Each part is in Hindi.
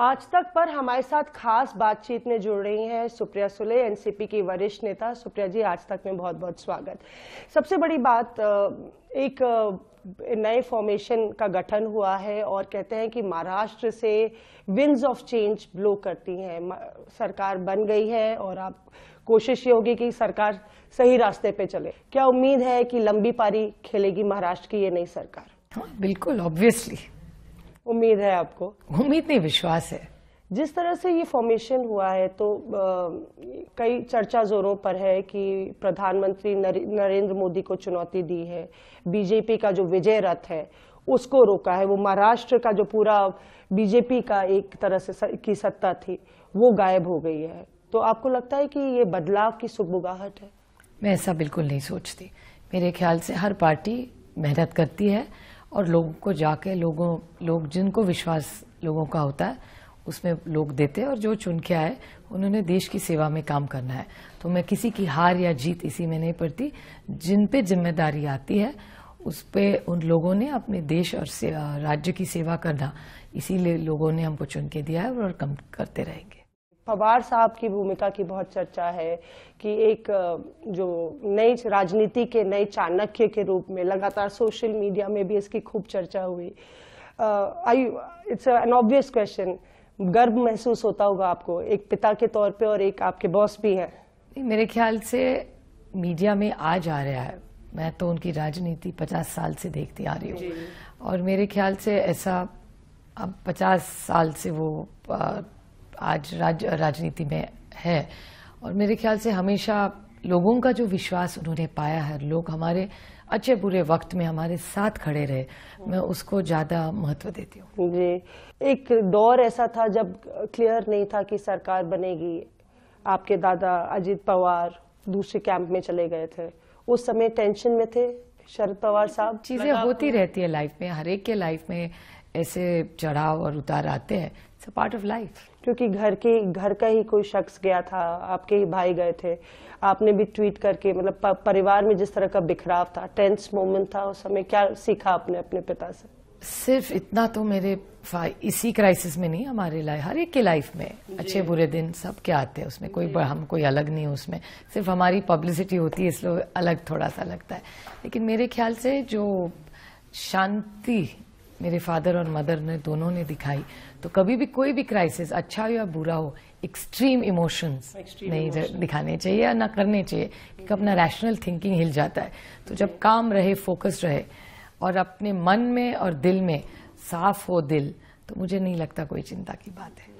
आज तक पर हमारे साथ खास बातचीत में जुड़ रही हैं सुप्रिया सुले एनसीपी की वरिष्ठ नेता सुप्रिया जी आज तक में बहुत बहुत स्वागत सबसे बड़ी बात एक नए फॉर्मेशन का गठन हुआ है और कहते हैं कि महाराष्ट्र से विंड्स ऑफ चेंज ब्लो करती हैं सरकार बन गई है और आप कोशिश ये होगी कि सरकार सही रास्ते पे चले क्या उम्मीद है कि लंबी पारी खेलेगी महाराष्ट्र की ये नई सरकार हाँ, बिल्कुल ऑब्वियसली उम्मीद है आपको उम्मीद नहीं विश्वास है जिस तरह से ये फॉर्मेशन हुआ है तो आ, कई चर्चा जोरों पर है कि प्रधानमंत्री नरेंद्र मोदी को चुनौती दी है बीजेपी का जो विजय रथ है उसको रोका है वो महाराष्ट्र का जो पूरा बीजेपी का एक तरह से की सत्ता थी वो गायब हो गई है तो आपको लगता है कि ये बदलाव की सुखबुगाहट है मैं ऐसा बिल्कुल नहीं सोचती मेरे ख्याल से हर पार्टी मेहनत करती है और लोगों को जाके लोगों लोग जिनको विश्वास लोगों का होता है उसमें लोग देते हैं और जो चुन के आए उन्होंने देश की सेवा में काम करना है तो मैं किसी की हार या जीत इसी में नहीं पड़ती जिन पे जिम्मेदारी आती है उस पर उन लोगों ने अपने देश और राज्य की सेवा करना इसीलिए लोगों ने हमको चुन के दिया है और कम करते रहेंगे पवार साहब की भूमिका की बहुत चर्चा है कि एक जो नई राजनीति के नए चाणक्य के रूप में लगातार सोशल मीडिया में भी इसकी खूब चर्चा हुई I it's an obvious question गर्व महसूस होता होगा आपको एक पिता के तौर पे और एक आपके बॉस भी हैं मेरे ख्याल से मीडिया में आ जा रहा है मैं तो उनकी राजनीति पचास साल से देखती आ रही हूँ और मेरे ख्याल से ऐसा अब पचास साल से वो आ, आज राज राजनीति में है और मेरे ख्याल से हमेशा लोगों का जो विश्वास उन्होंने पाया है लोग हमारे अच्छे बुरे वक्त में हमारे साथ खड़े रहे मैं उसको ज़्यादा महत्व देती हूँ जी एक दौर ऐसा था जब क्लियर नहीं था कि सरकार बनेगी आपके दादा अजीत पवार दूसरे कैंप में चले गए थे उस समय टेंशन में थे शरद पवार साहब चीज़ें होती रहती है लाइफ में हर एक के लाइफ में ऐसे चढ़ाव और उतार आते हैं it's a part of life क्योंकि घर के घर का ही कोई शख्स गया था आपके ही भाई गए थे आपने भी ट्वीट करके मतलब परिवार में जिस तरह का बिखराव था टेंस मोमेंट था उस समय क्या सीखा आपने अपने पिता से सिर्फ इतना तो मेरे इसी क्राइसिस में नहीं हमारे लाइफ हर एक के लाइफ में अच्छे बुरे दिन सब के आते हैं उसमें कोई हम कोई अलग नहीं उसमें सिर्फ हमारी पब्लिसिटी होती है इसलिए अलग थोड़ा सा लगता है लेकिन मेरे ख्याल से जो शांति मेरे फादर और मदर ने दोनों ने दिखाई तो कभी भी कोई भी क्राइसिस अच्छा हो या बुरा हो एक्सट्रीम इमोशंस नहीं emotions. दिखाने चाहिए या ना करने चाहिए क्योंकि अपना रैशनल थिंकिंग हिल जाता है तो जब काम रहे फोकस रहे और अपने मन में और दिल में साफ हो दिल तो मुझे नहीं लगता कोई चिंता की बात है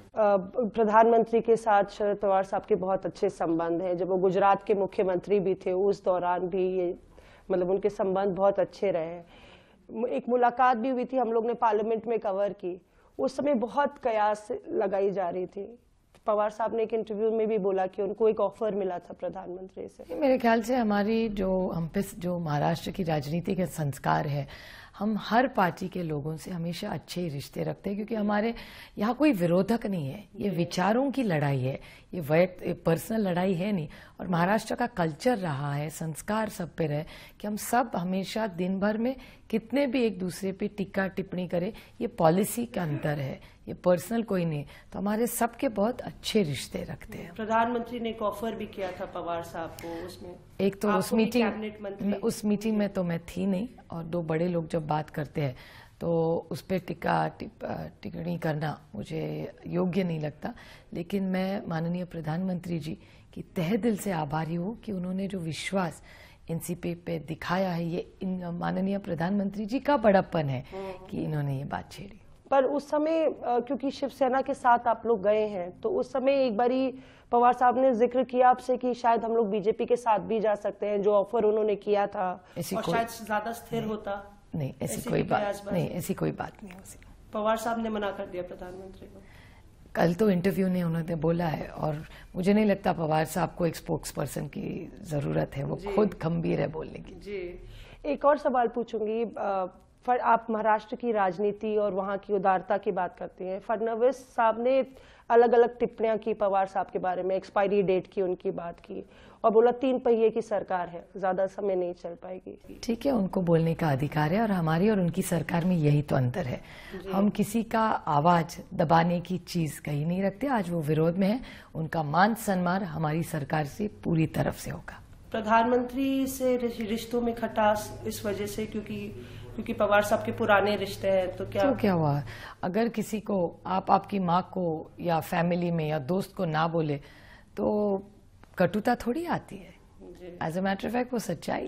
प्रधानमंत्री के साथ शरद पवार साहब के बहुत अच्छे संबंध हैं जब वो गुजरात के मुख्यमंत्री भी थे उस दौरान भी ये मतलब उनके संबंध बहुत अच्छे रहे हैं एक मुलाकात भी हुई थी हम लोग ने पार्लियामेंट में कवर की उस समय बहुत कयास लगाई जा रही थी पवार साहब ने एक इंटरव्यू में भी बोला कि उनको एक ऑफर मिला था प्रधानमंत्री से मेरे ख्याल से हमारी जो हम पे जो महाराष्ट्र की राजनीति के संस्कार है हम हर पार्टी के लोगों से हमेशा अच्छे ही रिश्ते रखते हैं क्योंकि हमारे यहाँ कोई विरोधक नहीं है ये विचारों की लड़ाई है ये वैयक्त पर्सनल लड़ाई है नहीं और महाराष्ट्र का कल्चर रहा है संस्कार सब पे रहे कि हम सब हमेशा दिन भर में कितने भी एक दूसरे पे टीका टिप्पणी करे ये पॉलिसी का अंतर है ये पर्सनल कोई नहीं तो हमारे सबके बहुत अच्छे रिश्ते रखते हैं प्रधानमंत्री ने एक ऑफर भी किया था पवार साहब को उसमें एक तो उस मीटिंग उस मीटिंग में तो मैं थी नहीं और दो बड़े लोग जब बात करते हैं तो उस पर टिका टिप्पणी करना मुझे योग्य नहीं लगता लेकिन मैं माननीय प्रधानमंत्री जी की तह दिल से आभारी हूँ कि उन्होंने जो विश्वास एनसीपी पे दिखाया है ये माननीय प्रधानमंत्री जी का बड़प्पन है हम्म, हम्म। कि इन्होंने ये बात छेड़ी पर उस समय क्योंकि शिवसेना के साथ आप लोग गए हैं तो उस समय एक बारी पवार साहब ने जिक्र किया आपसे कि शायद हम लोग बीजेपी के साथ भी जा सकते हैं जो ऑफर उन्होंने किया था ऐसी और शायद ज्यादा स्थिर होता नहीं ऐसी कोई बात नहीं ऐसी कोई बात नहीं पवार साहब ने मना कर दिया प्रधानमंत्री को कल तो इंटरव्यू ने उन्होंने बोला है और मुझे नहीं लगता पवार साहब को एक स्पोक्स पर्सन की ज़रूरत है वो खुद गंभीर है बोलने की जी एक और सवाल पूछूंगी आप महाराष्ट्र की राजनीति और वहाँ की उदारता की बात करते हैं फडनवीस साहब ने अलग अलग टिप्पणियां की पवार साहब के बारे में एक्सपायरी डेट की उनकी बात की और बोला तीन पहिए की सरकार है ज्यादा समय नहीं चल पाएगी ठीक है उनको बोलने का अधिकार है और हमारी और उनकी सरकार में यही तो अंतर है हम किसी का आवाज दबाने की चीज कहीं नहीं रखते आज वो विरोध में है उनका मान सम्मान हमारी सरकार से पूरी तरफ से होगा प्रधानमंत्री से रिश्तों में खटास इस वजह से क्योंकि क्योंकि पवार साहब के पुराने रिश्ते हैं तो क्या तो क्या हुआ अगर किसी को आप आपकी माँ को या फैमिली में या दोस्त को ना बोले तो कटुता थोड़ी आती है एज अ मैटर फैक्ट वो सच्चाई